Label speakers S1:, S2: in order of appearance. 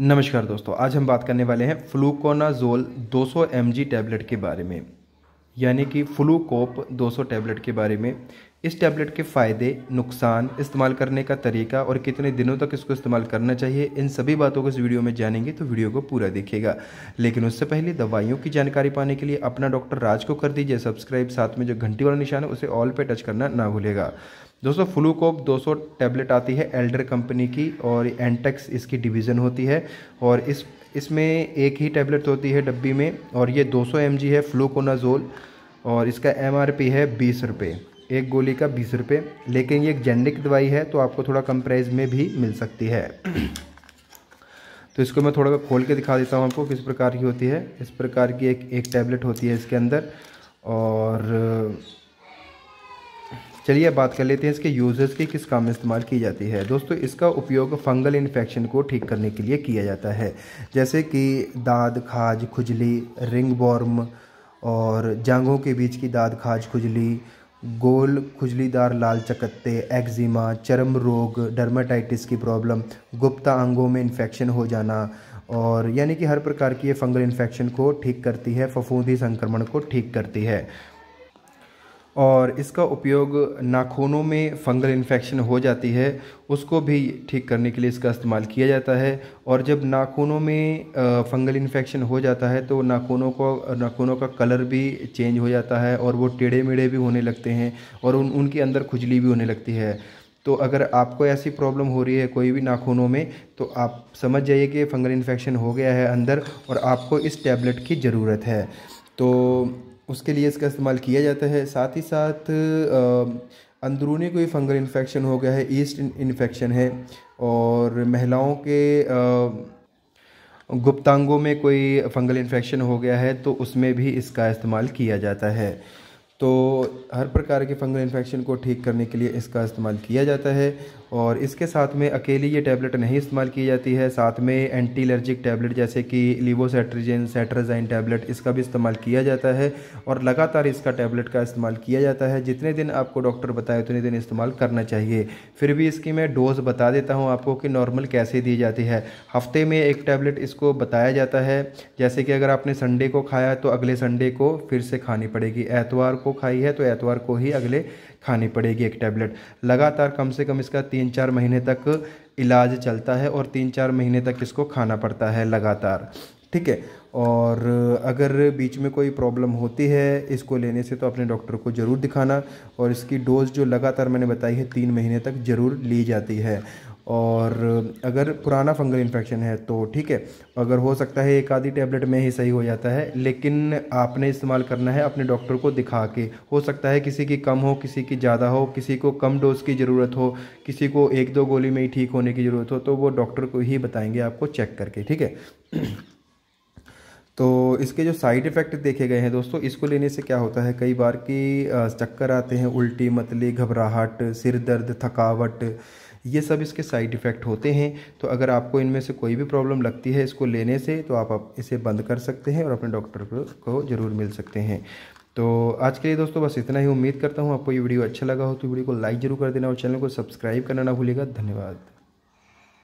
S1: नमस्कार दोस्तों आज हम बात करने वाले हैं फ्लूकोनाजोल 200 mg टैबलेट के बारे में यानी कि फ्लूकोप 200 टैबलेट के बारे में इस टैबलेट के फ़ायदे नुकसान इस्तेमाल करने का तरीका और कितने दिनों तक इसको इस्तेमाल करना चाहिए इन सभी बातों को इस वीडियो में जानेंगे तो वीडियो को पूरा देखिएगा लेकिन उससे पहले दवाइयों की जानकारी पाने के लिए अपना डॉक्टर राज को कर दीजिए सब्सक्राइब साथ में जो घंटी वाला निशान है उसे ऑल पे टच करना ना भूलेगा दोस्तों फ्लूकोप 200 टैबलेट आती है एल्डर कंपनी की और एंटेक्स इसकी डिवीज़न होती है और इस इसमें एक ही टैबलेट तो होती है डब्बी में और ये 200 एम है फ्लूकोनाजोल और इसका एम है बीस रुपये एक गोली का बीस रुपये लेकिन ये एक जेनरिक दवाई है तो आपको थोड़ा कम प्राइस में भी मिल सकती है तो इसको मैं थोड़ा खोल के दिखा देता हूँ आपको किस प्रकार की होती है इस प्रकार की एक एक टैबलेट होती है इसके अंदर और चलिए बात कर लेते हैं इसके यूजर्स की किस काम में इस्तेमाल की जाती है दोस्तों इसका उपयोग फंगल इन्फेक्शन को ठीक करने के लिए किया जाता है जैसे कि दाद खाज खुजली रिंग बॉर्म और जांघों के बीच की दाद खाज खुजली गोल खुजलीदार लाल चकत्ते एक्जिमा चरम रोग डर्माटाइटिस की प्रॉब्लम गुप्ता अंगों में इन्फेक्शन हो जाना और यानी कि हर प्रकार की ये फंगल इन्फेक्शन को ठीक करती है फफूंदी संक्रमण को ठीक करती है और इसका उपयोग नाखूनों में फंगल इन्फेक्शन हो जाती है उसको भी ठीक करने के लिए इसका इस्तेमाल किया जाता है और जब नाखूनों में फंगल इन्फेक्शन हो जाता है तो नाखूनों को नाखूनों का कलर भी चेंज हो जाता है और वो टेढ़े मेढ़े भी होने लगते हैं और उन उनके अंदर खुजली भी होने लगती है तो अगर आपको ऐसी प्रॉब्लम हो रही है कोई भी नाखूनों में तो आप समझ जाइए कि फंगल इन्फेक्शन हो गया है अंदर और आपको इस टैबलेट की ज़रूरत है तो उसके लिए इसका इस्तेमाल किया जाता है साथ ही साथ अंदरूनी कोई फंगल इन्फेक्शन हो गया है ईस्ट इन्फेक्शन है और महिलाओं के गुप्तांगों में कोई फंगल इन्फेक्शन हो गया है तो उसमें भी इसका इस्तेमाल किया जाता है तो हर प्रकार के फंगल इन्फेक्शन को ठीक करने के लिए इसका इस्तेमाल किया जाता है और इसके साथ में अकेली ये टैबलेट नहीं इस्तेमाल की जाती है साथ में एंटी एलर्जिक टैबलेट जैसे कि लिवोसेट्रिजिन सेट्राजाइन टैबलेट इसका भी इस्तेमाल किया जाता है और लगातार इसका टैबलेट का इस्तेमाल किया जाता है जितने दिन आपको डॉक्टर बताए उतने दिन इस्तेमाल करना चाहिए फिर भी इसकी मैं डोज़ बता देता हूँ आपको कि नॉर्मल कैसे दी जाती है हफ्ते में एक टैबलेट इसको बताया जाता है जैसे कि अगर आपने संडे को खाया तो अगले संडे को फिर से खानी पड़ेगी एतवार को खाई है तो एतवार को ही अगले खानी पड़ेगी एक टैबलेट लगातार कम से कम इसका तीन तीन चार महीने तक इलाज चलता है और तीन चार महीने तक इसको खाना पड़ता है लगातार ठीक है और अगर बीच में कोई प्रॉब्लम होती है इसको लेने से तो अपने डॉक्टर को ज़रूर दिखाना और इसकी डोज़ जो लगातार मैंने बताई है तीन महीने तक ज़रूर ली जाती है और अगर पुराना फंगल इन्फेक्शन है तो ठीक है अगर हो सकता है एक आधी टैबलेट में ही सही हो जाता है लेकिन आपने इस्तेमाल करना है अपने डॉक्टर को दिखा के हो सकता है किसी की कम हो किसी की ज़्यादा हो किसी को कम डोज की ज़रूरत हो किसी को एक दो गोली में ही ठीक होने की ज़रूरत हो तो वो डॉक्टर को ही बताएंगे आपको चेक करके ठीक है तो इसके जो साइड इफ़ेक्ट देखे गए हैं दोस्तों इसको लेने से क्या होता है कई बार कि चक्कर आते हैं उल्टी मतली घबराहट सिर दर्द थकावट ये सब इसके साइड इफ़ेक्ट होते हैं तो अगर आपको इनमें से कोई भी प्रॉब्लम लगती है इसको लेने से तो आप, इसे बंद कर सकते हैं और अपने डॉक्टर को ज़रूर मिल सकते हैं तो आज के लिए दोस्तों बस इतना ही उम्मीद करता हूँ आपको ये वीडियो अच्छा लगा हो तो वीडियो को लाइक जरूर कर देना और चैनल को सब्सक्राइब करना ना भूलिएगा धन्यवाद